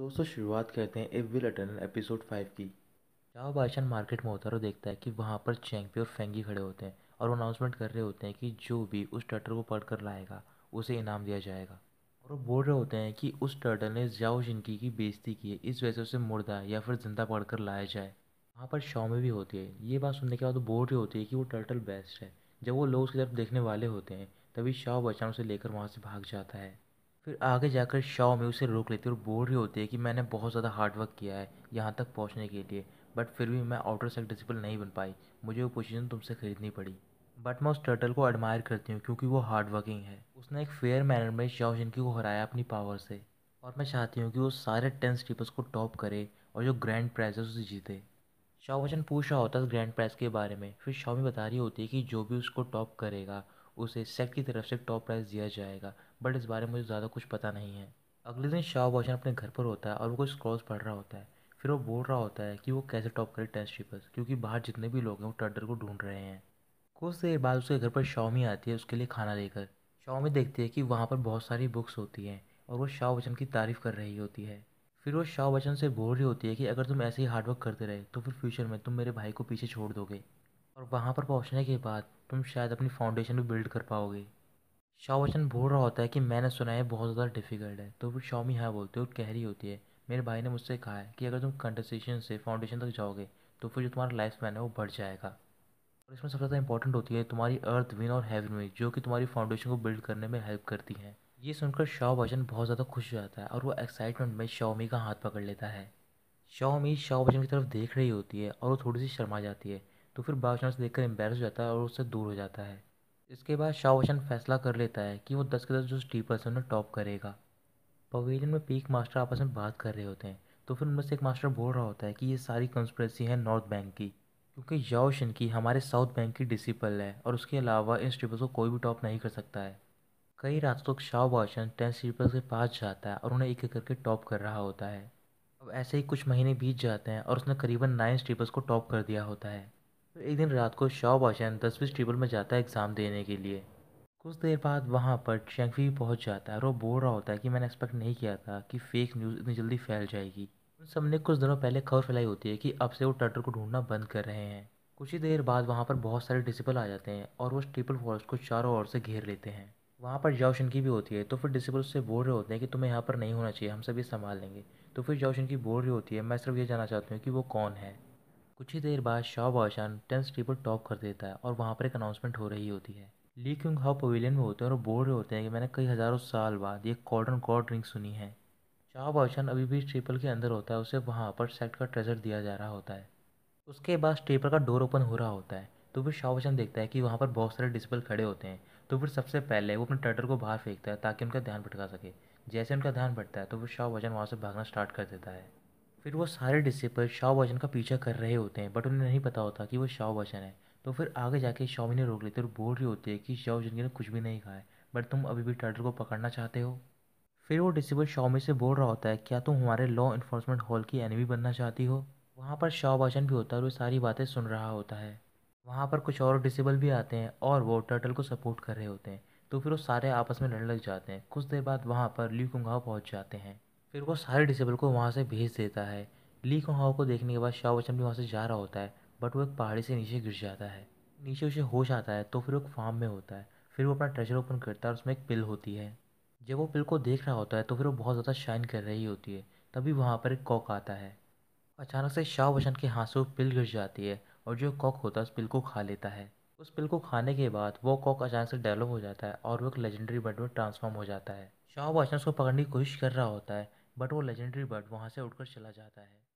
दोस्तों शुरुआत करते हैं A will eternal episode five की चाओ बाशन मार्केट में होता है और देखता है कि वहाँ पर चैंगपी और फेंगी खड़े होते हैं और वो अनाउंसमेंट कर रहे होते हैं कि जो भी उस टर्टल को पढ़ कर लाएगा उसे इनाम दिया जाएगा और वो बोल रहे होते हैं कि उस टर्टल ने जाओ जिनकी की बेइज्जती की है इस वजह से उसे मुर्दा या फिर जिंदा पढ़ कर लाया जाए वहाँ पर शौमे भी होती है ये बात सुनने के बाद वो बोल रही होती है कि वो टर्टल बेस्ट है जब वो लोग उसकी तरफ देखने वाले होते हैं तभी शाह बचान उसे लेकर वहाँ से भाग जाता है फिर आगे जाकर शाओ में उसे रोक लेती है और बोल रही होती है कि मैंने बहुत ज़्यादा हार्डवर्क किया है यहाँ तक पहुँचने के लिए बट फिर भी मैं आउटर सेक्ट डिसिपल नहीं बन पाई मुझे वो पोजीशन तुमसे खरीदनी पड़ी बट मैं उस टर्टल को एडमायर करती हूँ क्योंकि वो हार्डवर्किंग है उसने एक फेयर मैनर में जिनकी को हराया अपनी पावर से और मैं चाहती हूँ कि वो सारे टेन स्टीपर्स को टॉप करे और जो ग्रैंड प्राइज है उसे जीते शाओवचन पूछ रहा होता है ग्रैंड प्राइज के बारे में फिर शाओमी बता रही होती है कि जो भी उसको टॉप करेगा उसे सेक्ट की तरफ से टॉप प्राइज दिया जाएगा बट इस बारे में मुझे ज़्यादा कुछ पता नहीं है अगले दिन शाह वाचन अपने घर पर होता है और वो कुछ स्क्रॉल्स पढ़ रहा होता है फिर वो बोल रहा होता है कि वो कैसे टॉप करे टेस्ट पेपर्स क्योंकि बाहर जितने भी लोग हैं वो टर्डर को ढूंढ रहे हैं कुछ देर बाद उसके घर पर शॉमी आती है उसके लिए खाना लेकर शॉमी देखती है कि वहाँ पर बहुत सारी बुक्स होती हैं और वो शाह बच्चन की तारीफ़ कर रही होती है फिर वो शाह बच्चन से बोल रही होती है कि अगर तुम ऐसे ही हार्डवर्क करते रहे तो फिर फ्यूचर में तुम मेरे भाई को पीछे छोड़ दोगे और वहाँ पर पहुँचने के बाद तुम शायद अपनी फाउंडेशन भी बिल्ड कर पाओगे शाह बच्चन बोल रहा होता है कि मैंने सुना है बहुत ज़्यादा डिफिकल्ट है तो फिर शाओमी हाँ बोलते हो कह रही होती है मेरे भाई ने मुझसे कहा है कि अगर तुम कंडसेशन से फाउंडेशन तक जाओगे तो फिर जो तुम्हारा लाइफ स्पैन है वो बढ़ जाएगा और इसमें सबसे ज़्यादा इंपॉर्टेंट होती है तुम्हारी अर्थ विन और हेवन में जो कि तुम्हारी फाउंडेशन को बिल्ड करने में हेल्प करती हैं ये सुनकर शाह बचन बहुत ज़्यादा खुश हो जाता है और वो एक्साइटमेंट में शाओमी का हाथ पकड़ लेता है शाओमी शाह बचन की तरफ देख रही होती है और वो थोड़ी सी शर्मा जाती है तो फिर बादशाह से देखकर एम्बेरस हो जाता है और उससे दूर हो जाता है इसके बाद शाह फैसला कर लेता है कि वो दस के दस जो स्टीपर्स हैं उन्हें टॉप करेगा पवेलियन में पीक मास्टर आपस में बात कर रहे होते हैं तो फिर उनमें से एक मास्टर बोल रहा होता है कि ये सारी कंस्परेसी है नॉर्थ बैंक की क्योंकि याओ की हमारे साउथ बैंक की डिसिपल है और उसके अलावा इन स्टीपर्स को कोई भी टॉप नहीं कर सकता है कई रातों तक शाह वाशन टेन स्टीपर्स के पास जाता है और उन्हें एक एक करके टॉप कर रहा होता है अब ऐसे ही कुछ महीने बीत जाते हैं और उसने करीबन नाइन स्टीपर्स को टॉप कर दिया होता है तो एक दिन रात को शाह बाशान दसवीं टेबल में जाता है एग्ज़ाम देने के लिए कुछ देर बाद वहाँ पर शेंगफी पहुँच जाता है और वो बोल रहा होता है कि मैंने एक्सपेक्ट नहीं किया था कि फेक न्यूज़ इतनी जल्दी फैल जाएगी उन सबने कुछ दिनों पहले खबर फैलाई होती है कि अब से वो टर्टर को ढूंढना बंद कर रहे हैं कुछ ही देर बाद वहाँ पर बहुत सारे डिसिपल आ जाते हैं और वो स्टीपल फॉरेस्ट को चारों ओर से घेर लेते हैं वहाँ पर जाओ शिनकी भी होती है तो फिर डिसिपल उससे बोल रहे होते हैं कि तुम्हें यहाँ पर नहीं होना चाहिए हम सब ये संभाल लेंगे तो फिर जाओशन की बोल रही होती है मैं सिर्फ ये जानना चाहती हूँ कि वो कौन है कुछ ही देर बाद शाह बाशान टेंस टेबल टॉप कर देता है और वहाँ पर एक अनाउंसमेंट हो रही होती है ली क्यूंग हाउ पवेलियन में होते हैं और बोल रहे होते हैं कि मैंने कई हज़ारों साल बाद ये कॉर्डन गॉड ड्रिंक सुनी है शाह बाशान अभी भी स्टेपल के अंदर होता है उसे वहाँ पर सेट का ट्रेजर दिया जा रहा होता है उसके बाद स्टेपल का डोर ओपन हो रहा होता है तो फिर शाह बाशान देखता है कि वहाँ पर बहुत सारे डिस्पल खड़े होते हैं तो फिर सबसे पहले वो अपने टर्टर को बाहर फेंकता है ताकि उनका ध्यान भटका सके जैसे उनका ध्यान भटता है तो फिर शाह बादशाह वहाँ से भागना स्टार्ट कर देता है फिर वो सारे डिसिपल वजन का पीछा कर रहे होते हैं बट उन्हें नहीं पता होता कि वो शाह वजन है तो फिर आगे जाके शाह ने रोक लेते और बोल रही होती है कि शाह वजन ने कुछ भी नहीं खाया बट तुम अभी भी टर्टल को पकड़ना चाहते हो फिर वो डिसिपल शॉमी से बोल रहा होता है क्या तुम हमारे लॉ इन्फोर्समेंट हॉल की एनिमी बनना चाहती हो वहाँ पर शाह वाचन भी होता है और वो सारी बातें सुन रहा होता है वहाँ पर कुछ और डिसेबल भी आते हैं और वो टर्टल को सपोर्ट कर रहे होते हैं तो फिर वो सारे आपस में लड़ने लग जाते हैं कुछ देर बाद वहाँ पर ल्यू कुंगाव पहुँच जाते हैं फिर वो सारे डिसेबल को वहाँ से भेज देता है ली को हाव को देखने के बाद शाह बच्चन भी वहाँ से जा रहा होता है बट वो एक पहाड़ी से नीचे गिर जाता है नीचे उसे होश आता है तो फिर वो एक फार्म में होता है फिर वो अपना ट्रेजर ओपन करता है और उसमें एक पिल होती है जब वो पिल को देख रहा होता है तो फिर वो बहुत ज़्यादा शाइन कर रही होती है तभी वहाँ पर एक कॉक आता है अचानक से शाह बच्चन के हाथ से वो पिल गिर जाती है और जो कॉक होता है उस पिल को खा लेता है उस पिल को खाने के बाद वो कॉक अचानक से डेवलप हो जाता है और वो एक लेजेंडरी बर्ड में ट्रांसफॉर्म हो जाता है शाह बच्चन उसको पकड़ने की कोशिश कर रहा होता है बट वो लेजेंडरी बर्ड वहाँ से उड़कर चला जाता है